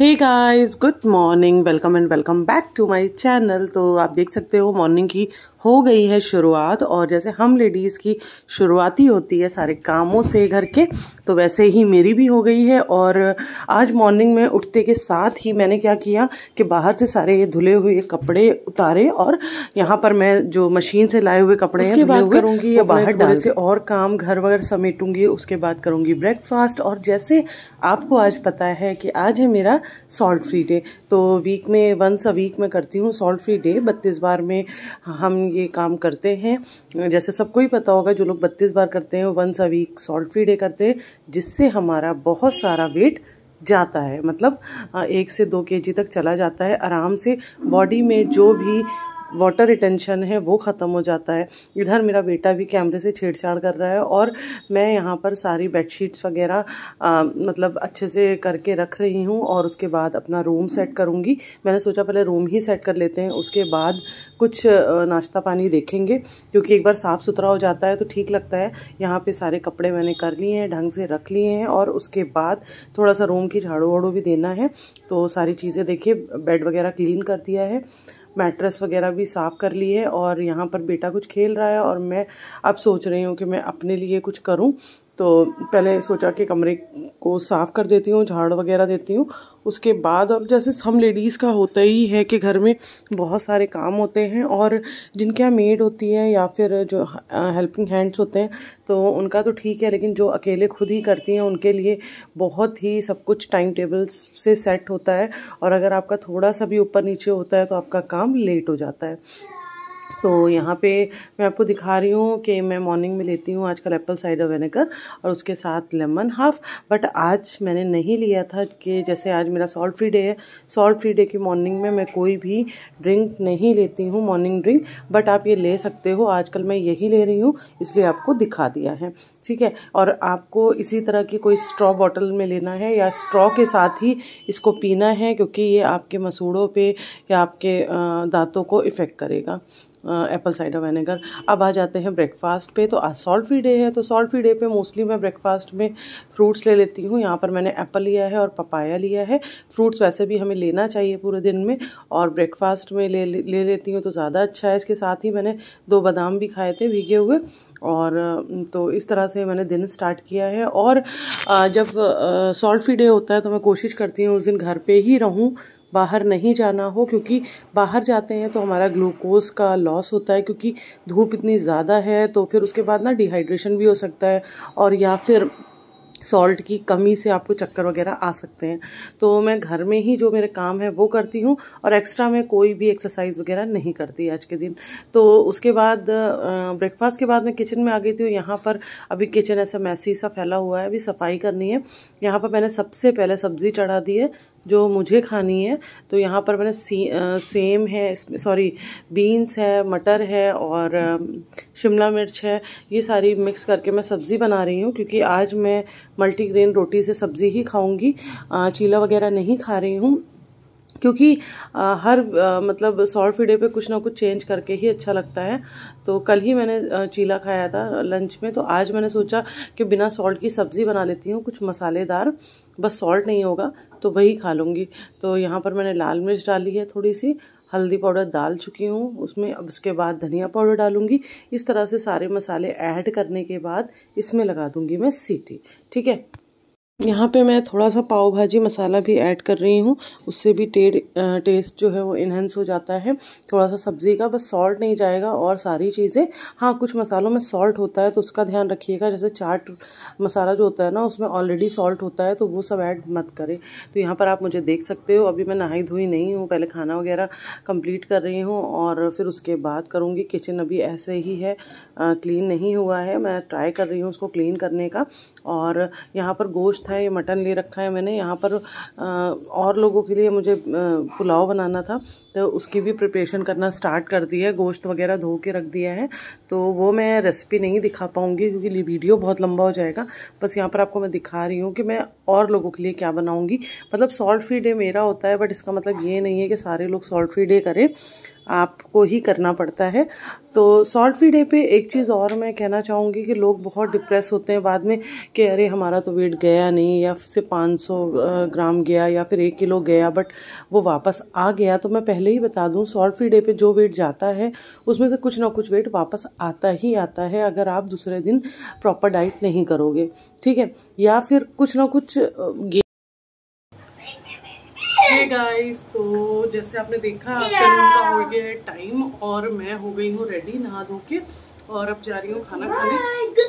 hey guys good morning welcome and welcome back to my channel तो आप देख सकते हो मॉर्निंग की हो गई है शुरुआत और जैसे हम लेडीज़ की शुरुआती होती है सारे कामों से घर के तो वैसे ही मेरी भी हो गई है और आज मॉर्निंग में उठते के साथ ही मैंने क्या किया कि बाहर से सारे ये धुले हुए कपड़े उतारे और यहाँ पर मैं जो मशीन से लाए हुए कपड़े उसके बाद करूँगी या बाहर डाल से और काम घर वगैरह समेटूँगी उसके बाद करूँगी ब्रेकफास्ट और जैसे आपको आज पता है कि आज है मेरा सॉल्ट फ्री डे तो वीक में वंस अ वीक मैं करती हूँ सॉल्ट फ्री डे बत्तीस बार में हम ये काम करते हैं जैसे सबको ही पता होगा जो लोग बत्तीस बार करते हैं once a week salt free day करते हैं जिससे हमारा बहुत सारा वेट जाता है मतलब एक से दो के तक चला जाता है आराम से बॉडी में जो भी वाटर रिटेंशन है वो ख़त्म हो जाता है इधर मेरा बेटा भी कैमरे से छेड़छाड़ कर रहा है और मैं यहाँ पर सारी बेडशीट्स वगैरह मतलब अच्छे से करके रख रही हूँ और उसके बाद अपना रूम सेट करूँगी मैंने सोचा पहले रूम ही सेट कर लेते हैं उसके बाद कुछ नाश्ता पानी देखेंगे क्योंकि एक बार साफ़ सुथरा हो जाता है तो ठीक लगता है यहाँ पर सारे कपड़े मैंने कर लिए हैं ढंग से रख लिए हैं और उसके बाद थोड़ा सा रूम की झाड़ू वाड़ू भी देना है तो सारी चीज़ें देखिए बेड वगैरह क्लीन कर दिया है मैट्रेस वगैरह भी साफ़ कर ली है और यहाँ पर बेटा कुछ खेल रहा है और मैं अब सोच रही हूँ कि मैं अपने लिए कुछ करूँ तो पहले सोचा कि कमरे को साफ़ कर देती हूँ झाड़ वगैरह देती हूँ उसके बाद अब जैसे हम लेडीज़ का होता ही है कि घर में बहुत सारे काम होते हैं और जिनके यहाँ मेड होती है या फिर जो हेल्पिंग हैंड्स होते हैं तो उनका तो ठीक है लेकिन जो अकेले खुद ही करती हैं उनके लिए बहुत ही सब कुछ टाइम टेबल से सेट होता है और अगर आपका थोड़ा सा भी ऊपर नीचे होता है तो आपका काम लेट हो जाता है तो यहाँ पे मैं आपको दिखा रही हूँ कि मैं मॉर्निंग में लेती हूँ आजकल एप्पल साइडर वेनेगर और उसके साथ लेमन हाफ बट आज मैंने नहीं लिया था कि जैसे आज मेरा सॉल्ट फ्री डे है सॉल्ट फ्री डे की मॉर्निंग में मैं कोई भी ड्रिंक नहीं लेती हूँ मॉर्निंग ड्रिंक बट आप ये ले सकते हो आजकल मैं यही ले रही हूँ इसलिए आपको दिखा दिया है ठीक है और आपको इसी तरह की कोई स्ट्रॉ बॉटल में लेना है या स्ट्रॉ के साथ ही इसको पीना है क्योंकि ये आपके मसूड़ों पर या आपके दांतों को इफ़ेक्ट करेगा एप्पल साइडर वेनेगर अब आ जाते हैं ब्रेकफास्ट पे तो आज सॉल्ट फ्री डे है तो सॉल्ट फ्री डे पे मोस्टली मैं ब्रेकफास्ट में फ्रूट्स ले लेती हूँ यहाँ पर मैंने एप्पल लिया है और पपाया लिया है फ्रूट्स वैसे भी हमें लेना चाहिए पूरे दिन में और ब्रेकफास्ट में ले ले लेती हूँ तो ज़्यादा अच्छा है इसके साथ ही मैंने दो बादाम भी खाए थे भीगे हुए और तो इस तरह से मैंने दिन स्टार्ट किया है और जब सॉल्ट फ्री डे होता है तो मैं कोशिश करती हूँ उस दिन घर पे ही रहूँ बाहर नहीं जाना हो क्योंकि बाहर जाते हैं तो हमारा ग्लूकोज का लॉस होता है क्योंकि धूप इतनी ज़्यादा है तो फिर उसके बाद ना डिहाइड्रेशन भी हो सकता है और या फिर सॉल्ट की कमी से आपको चक्कर वगैरह आ सकते हैं तो मैं घर में ही जो मेरे काम है वो करती हूँ और एक्स्ट्रा मैं कोई भी एक्सरसाइज वगैरह नहीं करती आज के दिन तो उसके बाद ब्रेकफास्ट के बाद मैं किचन में आ गई थी यहाँ पर अभी किचन ऐसा मैसी सा फैला हुआ है अभी सफाई करनी है यहाँ पर मैंने सबसे पहले सब्ज़ी चढ़ा दी है जो मुझे खानी है तो यहाँ पर मैंने सेम है सॉरी बीन्स है मटर है और शिमला मिर्च है ये सारी मिक्स करके मैं सब्ज़ी बना रही हूँ क्योंकि आज मैं मल्टीग्रेन रोटी से सब्ज़ी ही खाऊँगी चीला वगैरह नहीं खा रही हूँ क्योंकि आ, हर आ, मतलब सॉल्ट फीडे पे कुछ ना कुछ चेंज करके ही अच्छा लगता है तो कल ही मैंने चीला खाया था लंच में तो आज मैंने सोचा कि बिना सॉल्ट की सब्ज़ी बना लेती हूँ कुछ मसालेदार बस सॉल्ट नहीं होगा तो वही खा लूँगी तो यहाँ पर मैंने लाल मिर्च डाली है थोड़ी सी हल्दी पाउडर डाल चुकी हूँ उसमें अब उसके बाद धनिया पाउडर डालूँगी इस तरह से सारे मसाले ऐड करने के बाद इसमें लगा दूँगी मैं सीटी ठीक है यहाँ पे मैं थोड़ा सा पाव भाजी मसाला भी ऐड कर रही हूँ उससे भी टेड टेस्ट जो है वो इन्हेंस हो जाता है थोड़ा सा सब्ज़ी का बस सॉल्ट नहीं जाएगा और सारी चीज़ें हाँ कुछ मसालों में सॉल्ट होता है तो उसका ध्यान रखिएगा जैसे चाट मसाला जो होता है ना उसमें ऑलरेडी सॉल्ट होता है तो वो सब ऐड मत करें तो यहाँ पर आप मुझे देख सकते हो अभी मैं नहाई धोई नहीं हूँ पहले खाना वगैरह कम्प्लीट कर रही हूँ और फिर उसके बाद करूँगी किचन अभी ऐसे ही है क्लीन नहीं हुआ है मैं ट्राई कर रही हूँ उसको क्लीन करने का और यहाँ पर गोश्त था ये मटन ले रखा है मैंने यहाँ पर और लोगों के लिए मुझे पुलाव बनाना था तो उसकी भी प्रिपरेशन करना स्टार्ट कर दिया है गोश्त वगैरह धो के रख दिया है तो वो मैं रेसिपी नहीं दिखा पाऊँगी क्योंकि वीडियो बहुत लंबा हो जाएगा बस यहाँ पर आपको मैं दिखा रही हूँ कि मैं और लोगों के लिए क्या बनाऊँगी मतलब सॉल्ट फ्री डे मेरा होता है बट इसका मतलब ये नहीं है कि सारे लोग सॉल्ट फ्री डे करें आपको ही करना पड़ता है तो सॉल्ट फ्री डे पे एक चीज़ और मैं कहना चाहूँगी कि लोग बहुत डिप्रेस होते हैं बाद में कि अरे हमारा तो वेट गया नहीं या सिर्फ 500 ग्राम गया या फिर एक किलो गया बट वो वापस आ गया तो मैं पहले ही बता दूँ सॉल्ट फ्री डे पे जो वेट जाता है उसमें से कुछ ना कुछ वेट वापस आता ही आता है अगर आप दूसरे दिन प्रॉपर डाइट नहीं करोगे ठीक है या फिर कुछ ना कुछ हे गाइस तो जैसे आपने देखा आफ्टरनून का हो गया टाइम और मैं हो गई हूँ रेडी नहा धो के और अब जा रही हूँ खाना खाने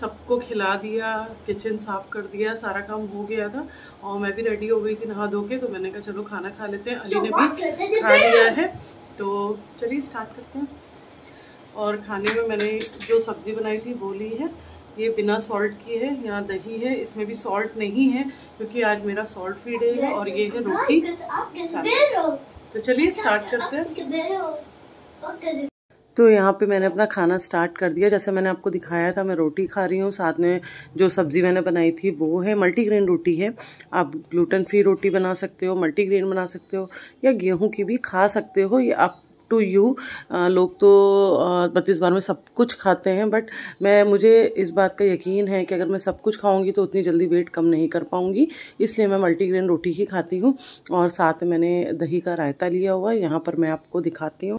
सबको खिला दिया किचन साफ कर दिया सारा काम हो गया था और मैं भी रेडी हो गई थी नहा धो के तो मैंने कहा चलो खाना खा लेते हैं अली तो ने भी खा लिया है तो चलिए स्टार्ट करते हैं और खाने में मैंने जो सब्ज़ी बनाई थी वो ली है ये बिना सॉल्ट की है यहाँ दही है इसमें भी सॉल्ट नहीं है क्योंकि आज मेरा सॉल्ट फ्री डे है और ये है रोटी तो चलिए स्टार्ट करते हैं तो यहाँ पे मैंने अपना खाना स्टार्ट कर दिया जैसे मैंने आपको दिखाया था मैं रोटी खा रही हूँ साथ में जो सब्ज़ी मैंने बनाई थी वो है मल्टीग्रेन रोटी है आप ग्लूटन फ्री रोटी बना सकते हो मल्टीग्रेन बना सकते हो या गेहूँ की भी खा सकते हो ये आप टू यू लोग तो बत्तीस बार में सब कुछ खाते हैं बट मैं मुझे इस बात का यकीन है कि अगर मैं सब कुछ खाऊंगी तो उतनी जल्दी वेट कम नहीं कर पाऊंगी इसलिए मैं मल्टीग्रेन रोटी ही खाती हूँ और साथ मैंने दही का रायता लिया हुआ है यहाँ पर मैं आपको दिखाती हूँ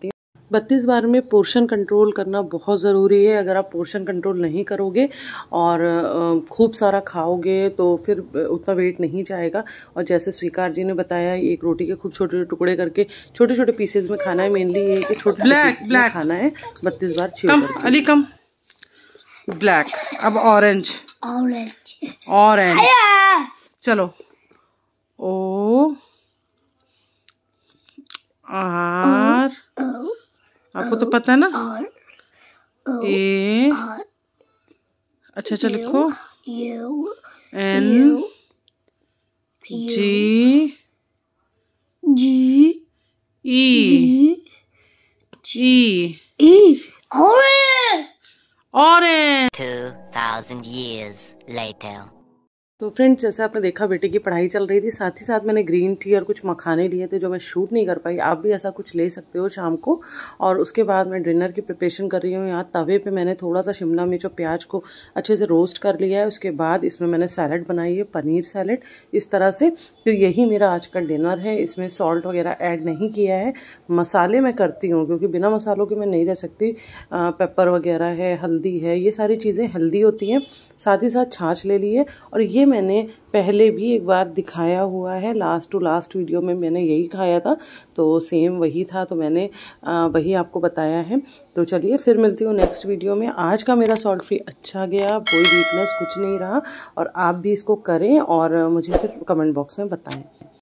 बत्तीस बार में पोर्शन कंट्रोल करना बहुत ज़रूरी है अगर आप पोर्शन कंट्रोल नहीं करोगे और खूब सारा खाओगे तो फिर उतना वेट नहीं जाएगा और जैसे स्वीकार जी ने बताया एक रोटी के खूब छोटे छोटे टुकड़े करके छोटे छोटे पीसेज में खाना है मेनली ये कि छोटे ब्लैक ब्लैक खाना है बत्तीस बार कम अली कम ब्लैक अब ऑरेंज ऑरेंज ऑरेंज चलो ओ आर ओ, ओ, आपको तो पता है ना ए अच्छा अच्छा लिखो N G G E G E orange orange 2000 years later तो फ्रेंड्स जैसे आपने देखा बेटे की पढ़ाई चल रही थी साथ ही साथ मैंने ग्रीन टी और कुछ मखाने लिए थे जो मैं शूट नहीं कर पाई आप भी ऐसा कुछ ले सकते हो शाम को और उसके बाद मैं डिनर की प्रिपरेशन कर रही हूँ यहाँ तवे पे मैंने थोड़ा सा शिमला मिर्च और प्याज को अच्छे से रोस्ट कर लिया है उसके बाद इसमें मैंने सैलड बनाई है पनीर सैलड इस तरह से तो यही मेरा आज का डिनर है इसमें सॉल्ट वगैरह ऐड नहीं किया है मसाले मैं करती हूँ क्योंकि बिना मसालों के मैं नहीं रह सकती पेपर वगैरह है हल्दी है ये सारी चीज़ें हेल्दी होती हैं साथ ही साथ छाछ ले ली है और ये मैंने पहले भी एक बार दिखाया हुआ है लास्ट टू लास्ट वीडियो में मैंने यही खाया था तो सेम वही था तो मैंने वही आपको बताया है तो चलिए फिर मिलती हूँ नेक्स्ट वीडियो में आज का मेरा सॉल्ट फ्री अच्छा गया कोई वीकनेस कुछ नहीं रहा और आप भी इसको करें और मुझे फिर कमेंट बॉक्स में बताएं